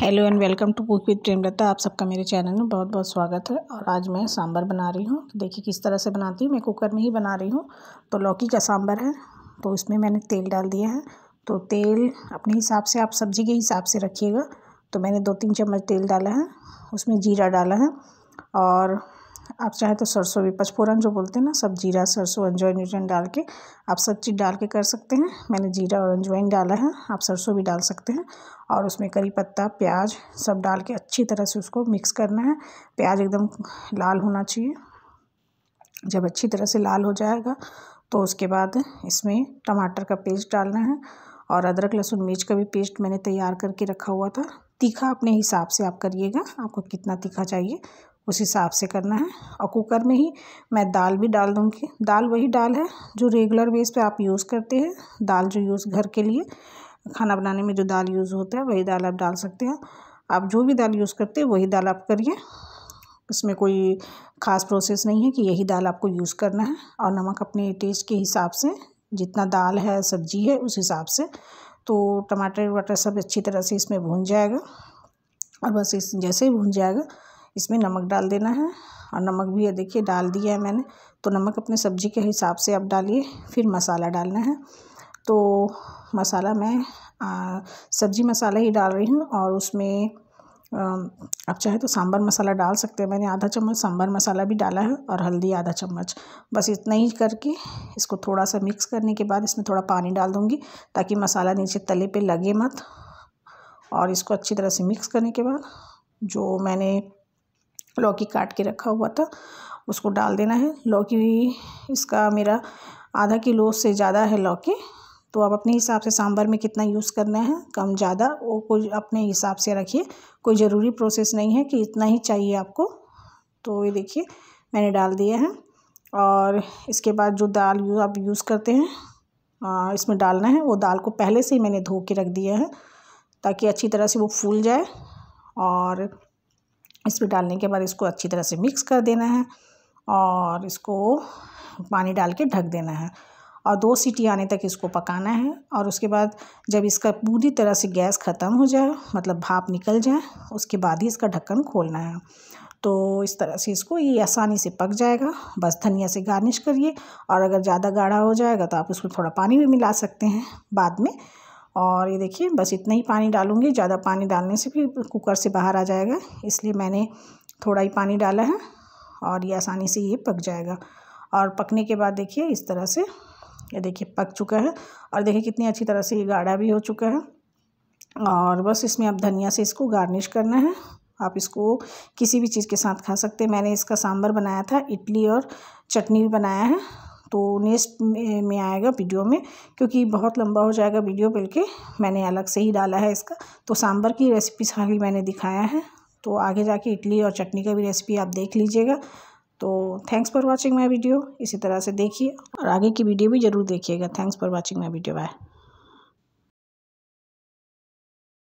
hello and welcome to cook with Premlata आप सबका मेरे चैनल में बहुत बहुत स्वागत है और आज मैं सांभर बना रही हूँ तो देखिए किस तरह से बनाती हूँ मैं कुकर में ही बना रही हूँ तो लौकी का सांभर है तो इसमें मैंने तेल डाल दिया है तो तेल अपने हिसाब से आप सब्जी के हिसाब से रखिएगा तो मैंने दो तीन चम्मच तेल डाला है उसमें जीरा डाला है और आप चाहे तो सरसों भी पचफोरन जो बोलते हैं ना सब जीरा सरसों अंजवाइन उजवाइन डाल के आप सब चीज़ डाल के कर सकते हैं मैंने जीरा और अंजवाइन डाला है आप सरसों भी डाल सकते हैं और उसमें करी पत्ता प्याज सब डाल के अच्छी तरह से उसको मिक्स करना है प्याज एकदम लाल होना चाहिए जब अच्छी तरह से लाल हो जाएगा तो उसके बाद इसमें टमाटर का पेस्ट डालना है और अदरक लहसुन मिर्च का भी पेस्ट मैंने तैयार करके रखा हुआ था तीखा अपने हिसाब से आप करिएगा आपको कितना तीखा चाहिए उस हिसाब से करना है और कुकर में ही मैं दाल भी डाल दूँगी दाल वही दाल है जो रेगुलर बेस पे आप यूज़ करते हैं दाल जो यूज़ घर के लिए खाना बनाने में जो दाल यूज़ होता है वही दाल आप डाल सकते हैं आप जो भी दाल यूज़ करते हैं वही दाल आप करिए इसमें कोई ख़ास प्रोसेस नहीं है कि यही दाल आपको यूज़ करना है और नमक अपने टेस्ट के हिसाब से जितना दाल है सब्जी है उस हिसाब से तो टमाटर वटर सब अच्छी तरह से इसमें भून जाएगा और बस इस जैसे ही भून जाएगा इसमें नमक डाल देना है और नमक भी ये देखिए डाल दिया है मैंने तो नमक अपने सब्ज़ी के हिसाब से आप डालिए फिर मसाला डालना है तो मसाला मैं सब्ज़ी मसाला ही डाल रही हूँ और उसमें आप चाहे तो सांभर मसाला डाल सकते हैं मैंने आधा चम्मच सांभर मसाला भी डाला है और हल्दी आधा चम्मच बस इतना ही करके इसको थोड़ा सा मिक्स करने के बाद इसमें थोड़ा पानी डाल दूँगी ताकि मसाला नीचे तले पे लगे मत और इसको अच्छी तरह से मिक्स करने के बाद जो मैंने लौकी काट के रखा हुआ था उसको डाल देना है लौकी इसका मेरा आधा किलो से ज़्यादा है लौकी तो आप अपने हिसाब से सांभर में कितना यूज़ करना है कम ज़्यादा वो कोई अपने हिसाब से रखिए कोई ज़रूरी प्रोसेस नहीं है कि इतना ही चाहिए आपको तो ये देखिए मैंने डाल दिया है और इसके बाद जो दाल यू आप यूज़ करते हैं आ, इसमें डालना है वो दाल को पहले से ही मैंने धो के रख दिया है ताकि अच्छी तरह से वो फूल जाए और इस पर डालने के बाद इसको अच्छी तरह से मिक्स कर देना है और इसको पानी डाल के ढक देना है और दो सीटी आने तक इसको पकाना है और उसके बाद जब इसका पूरी तरह से गैस ख़त्म हो जाए मतलब भाप निकल जाए उसके बाद ही इसका ढक्कन खोलना है तो इस तरह से इसको ये आसानी से पक जाएगा बस धनिया से गार्निश करिए और अगर ज़्यादा गाढ़ा हो जाएगा तो आप उसमें थोड़ा पानी भी मिला सकते हैं बाद में और ये देखिए बस इतना ही पानी डालूंगी ज़्यादा पानी डालने से भी कुकर से बाहर आ जाएगा इसलिए मैंने थोड़ा ही पानी डाला है और ये आसानी से ये पक जाएगा और पकने के बाद देखिए इस तरह से ये देखिए पक चुका है और देखिए कितनी अच्छी तरह से ये गाढ़ा भी हो चुका है और बस इसमें अब धनिया से इसको गार्निश करना है आप इसको किसी भी चीज़ के साथ खा सकते हैं मैंने इसका सांभर बनाया था इडली और चटनी भी बनाया है तो नेक्स्ट में आएगा वीडियो में क्योंकि बहुत लंबा हो जाएगा वीडियो बल्कि मैंने अलग से ही डाला है इसका तो सांभर की रेसिपी खाली मैंने दिखाया है तो आगे जाके इडली और चटनी का भी रेसिपी आप देख लीजिएगा तो thanks for watching my video इसी तरह से देखिए और आगे की वीडियो भी ज़रूर देखिएगा thanks for watching my video bye